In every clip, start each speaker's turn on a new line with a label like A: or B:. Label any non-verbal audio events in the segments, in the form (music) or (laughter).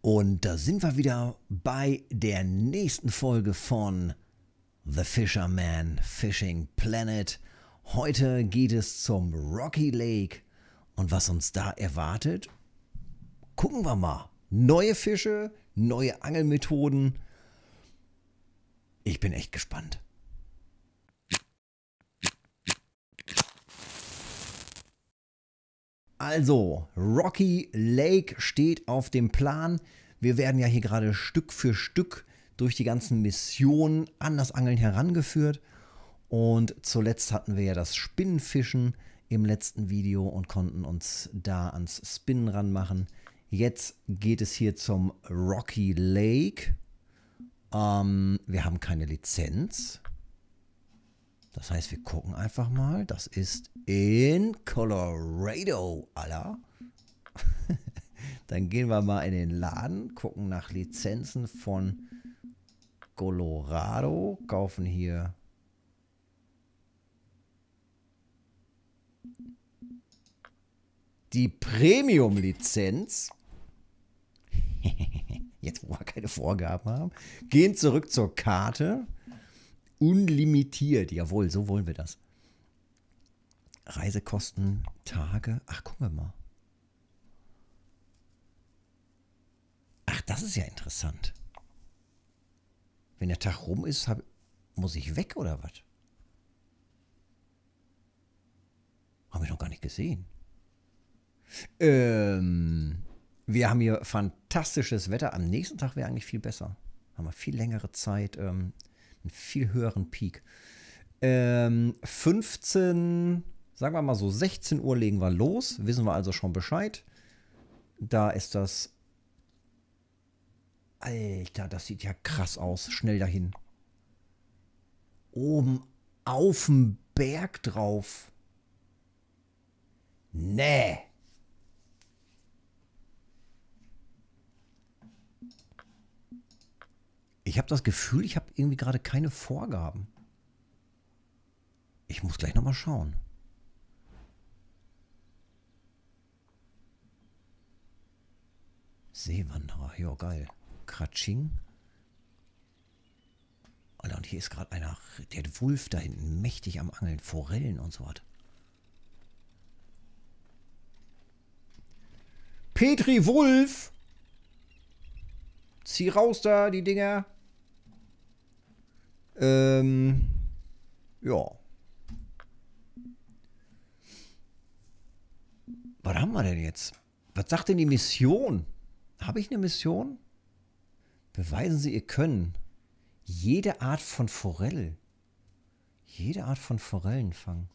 A: Und da sind wir wieder bei der nächsten Folge von The Fisherman Fishing Planet. Heute geht es zum Rocky Lake und was uns da erwartet, gucken wir mal. Neue Fische, neue Angelmethoden. Ich bin echt gespannt. Also, Rocky Lake steht auf dem Plan. Wir werden ja hier gerade Stück für Stück durch die ganzen Missionen an das Angeln herangeführt. Und zuletzt hatten wir ja das Spinnenfischen im letzten Video und konnten uns da ans Spinnen ranmachen. Jetzt geht es hier zum Rocky Lake. Ähm, wir haben keine Lizenz. Das heißt, wir gucken einfach mal. Das ist in Colorado, Allah. (laughs) Dann gehen wir mal in den Laden, gucken nach Lizenzen von Colorado, kaufen hier die Premium-Lizenz. (laughs) Jetzt, wo wir keine Vorgaben haben. Gehen zurück zur Karte unlimitiert. Jawohl, so wollen wir das. Reisekosten, Tage. Ach, gucken wir mal. Ach, das ist ja interessant. Wenn der Tag rum ist, hab, muss ich weg oder was? Habe ich noch gar nicht gesehen. Ähm, wir haben hier fantastisches Wetter. Am nächsten Tag wäre eigentlich viel besser. Haben wir viel längere Zeit, ähm, einen viel höheren Peak. Ähm, 15, sagen wir mal so, 16 Uhr legen wir los, wissen wir also schon Bescheid. Da ist das. Alter, das sieht ja krass aus. Schnell dahin. Oben auf dem Berg drauf. Nee. Ich habe das Gefühl, ich habe irgendwie gerade keine Vorgaben. Ich muss gleich nochmal schauen. Seewanderer, ja geil. Kratsching. Alter, und hier ist gerade einer, der Wulf da hinten, mächtig am Angeln, Forellen und so was. Petri Wulf! Zieh raus da, die Dinger! Ähm, ja. Was haben wir denn jetzt? Was sagt denn die Mission? Habe ich eine Mission? Beweisen Sie Ihr Können. Jede Art von Forelle. Jede Art von Forellenfang.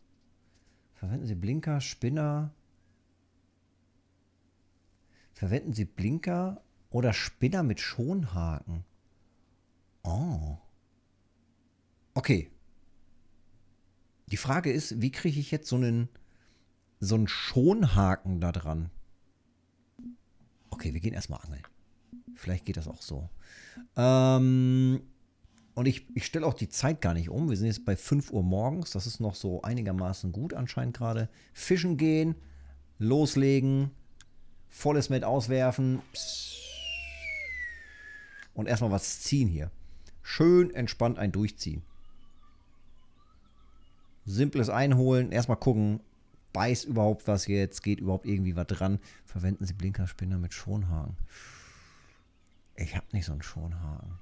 A: Verwenden Sie Blinker, Spinner. Verwenden Sie Blinker oder Spinner mit Schonhaken. Oh okay. Die Frage ist, wie kriege ich jetzt so einen, so einen Schonhaken da dran? Okay, wir gehen erstmal angeln. Vielleicht geht das auch so. Ähm, und ich, ich stelle auch die Zeit gar nicht um. Wir sind jetzt bei 5 Uhr morgens. Das ist noch so einigermaßen gut anscheinend gerade. Fischen gehen, loslegen, volles Met auswerfen. Und erstmal was ziehen hier. Schön entspannt ein Durchziehen. Simples Einholen, erstmal gucken, beißt überhaupt was jetzt, geht überhaupt irgendwie was dran. Verwenden Sie Blinkerspinner mit Schonhaken. Ich habe nicht so einen Schonhaken.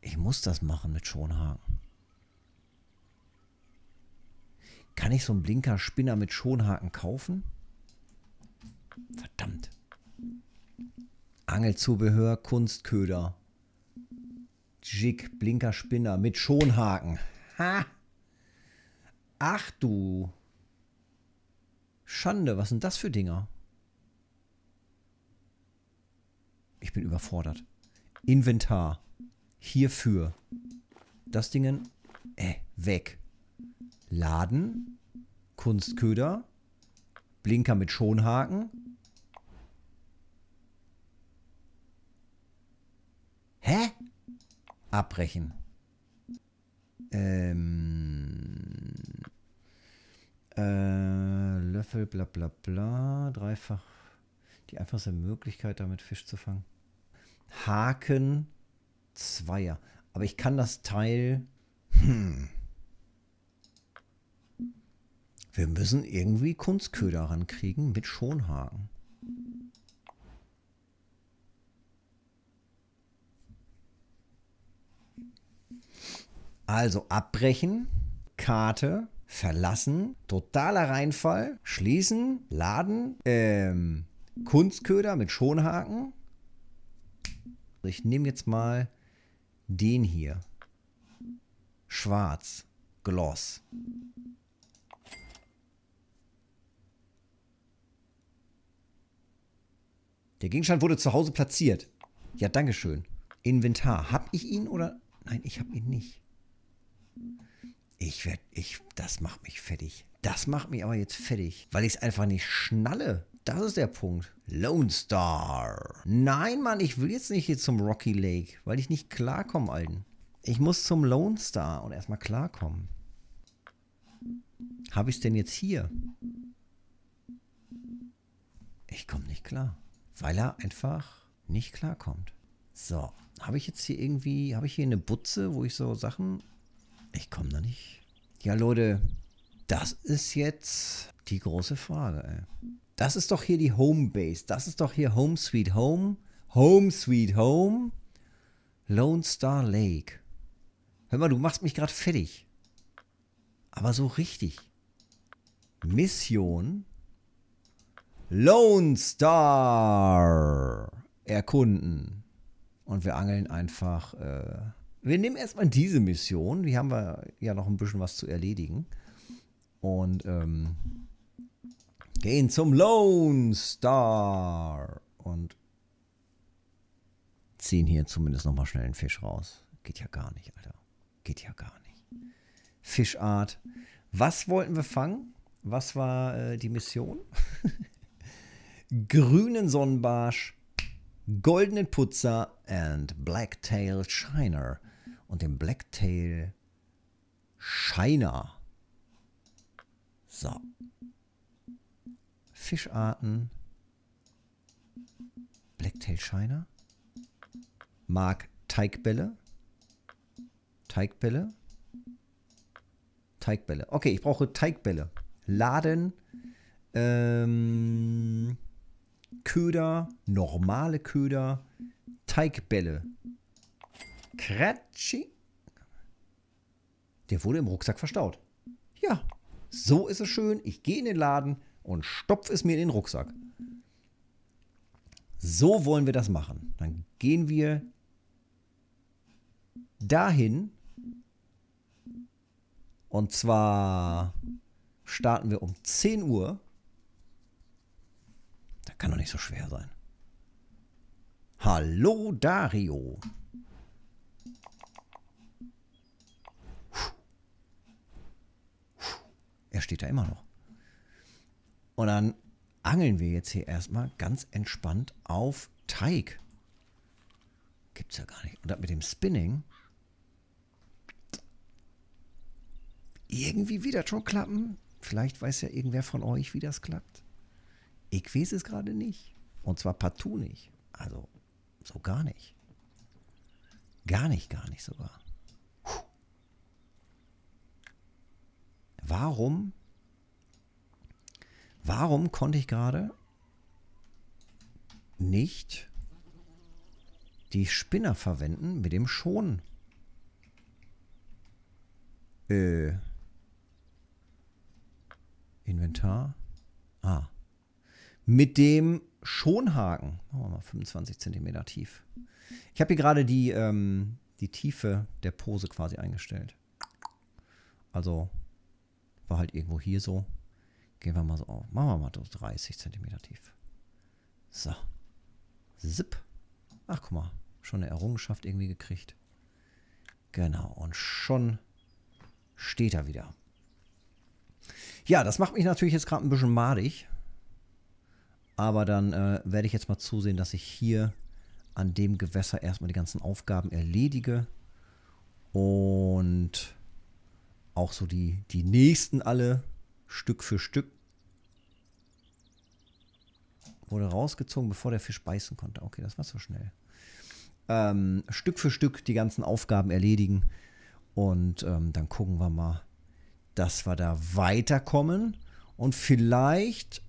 A: Ich muss das machen mit Schonhaken. Kann ich so einen Blinkerspinner mit Schonhaken kaufen? Verdammt. Angelzubehör, Kunstköder. Jig, Blinker, Spinner mit Schonhaken. Ha! Ach du Schande, was sind das für Dinger? Ich bin überfordert. Inventar. Hierfür. Das Ding. Äh, weg. Laden. Kunstköder. Blinker mit Schonhaken. abbrechen. Ähm, äh, Löffel, bla bla bla, dreifach. Die einfachste Möglichkeit, damit Fisch zu fangen. Haken, Zweier. Aber ich kann das Teil... Hm. Wir müssen irgendwie Kunstköder rankriegen mit Schonhaken. Also abbrechen, Karte, verlassen, totaler Reinfall, schließen, laden, ähm, Kunstköder mit Schonhaken. Ich nehme jetzt mal den hier. Schwarz, Gloss. Der Gegenstand wurde zu Hause platziert. Ja, Dankeschön. Inventar. Hab ich ihn oder? Nein, ich hab ihn nicht. Ich werde, ich, das macht mich fertig. Das macht mich aber jetzt fertig, weil ich es einfach nicht schnalle. Das ist der Punkt. Lone Star. Nein, Mann, ich will jetzt nicht hier zum Rocky Lake, weil ich nicht klarkomme, Alten. Ich muss zum Lone Star und erstmal klarkommen. Habe ich es denn jetzt hier? Ich komme nicht klar, weil er einfach nicht klarkommt. So, habe ich jetzt hier irgendwie, habe ich hier eine Butze, wo ich so Sachen ich komme da nicht. Ja, Leute, das ist jetzt die große Frage. Ey. Das ist doch hier die Homebase. Das ist doch hier Home Sweet Home. Home Sweet Home. Lone Star Lake. Hör mal, du machst mich gerade fertig. Aber so richtig. Mission Lone Star erkunden. Und wir angeln einfach äh, wir nehmen erstmal diese Mission. Die haben wir ja noch ein bisschen was zu erledigen. Und ähm, gehen zum Lone Star. Und ziehen hier zumindest nochmal schnell einen Fisch raus. Geht ja gar nicht, Alter. Geht ja gar nicht. Fischart. Was wollten wir fangen? Was war äh, die Mission? (laughs) Grünen Sonnenbarsch, goldenen Putzer und Blacktail Shiner und den Blacktail Shiner. So. Fischarten. Blacktail Shiner. Mag Teigbälle. Teigbälle. Teigbälle. Okay, ich brauche Teigbälle. Laden. Ähm, Köder. Normale Köder. Teigbälle. Kratschi. Der wurde im Rucksack verstaut. Ja, so ist es schön. Ich gehe in den Laden und stopfe es mir in den Rucksack. So wollen wir das machen. Dann gehen wir dahin. Und zwar starten wir um 10 Uhr. Das kann doch nicht so schwer sein. Hallo Dario. Er steht da immer noch. Und dann angeln wir jetzt hier erstmal ganz entspannt auf Teig. Gibt's ja gar nicht. Und das mit dem Spinning. Irgendwie wieder schon klappen. Vielleicht weiß ja irgendwer von euch, wie das klappt. Ich weiß es gerade nicht. Und zwar partout nicht. Also so gar nicht. Gar nicht, gar nicht sogar. Warum? Warum konnte ich gerade nicht die Spinner verwenden mit dem Schon? Äh. Inventar. Ah. Mit dem Schonhaken. Machen wir mal 25 cm tief. Ich habe hier gerade die, ähm, die Tiefe der Pose quasi eingestellt. Also war halt irgendwo hier so. Gehen wir mal so auf. Machen wir mal so 30 cm tief. So. Zip. Ach, guck mal. Schon eine Errungenschaft irgendwie gekriegt. Genau. Und schon steht er wieder. Ja, das macht mich natürlich jetzt gerade ein bisschen madig. Aber dann äh, werde ich jetzt mal zusehen, dass ich hier an dem Gewässer erstmal die ganzen Aufgaben erledige. Und auch so die, die nächsten alle Stück für Stück wurde rausgezogen, bevor der Fisch beißen konnte. Okay, das war so schnell. Ähm, Stück für Stück die ganzen Aufgaben erledigen und ähm, dann gucken wir mal, dass wir da weiterkommen und vielleicht,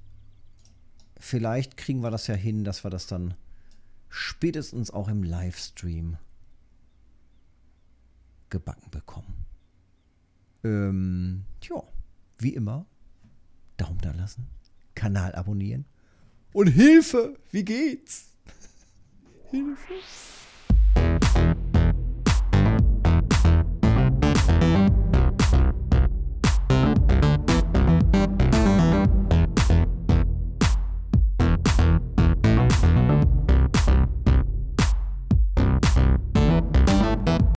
A: vielleicht kriegen wir das ja hin, dass wir das dann spätestens auch im Livestream gebacken bekommen. Ähm, tja, wie immer, Daumen da lassen, Kanal abonnieren. Und Hilfe, wie geht's? (laughs) Hilfe.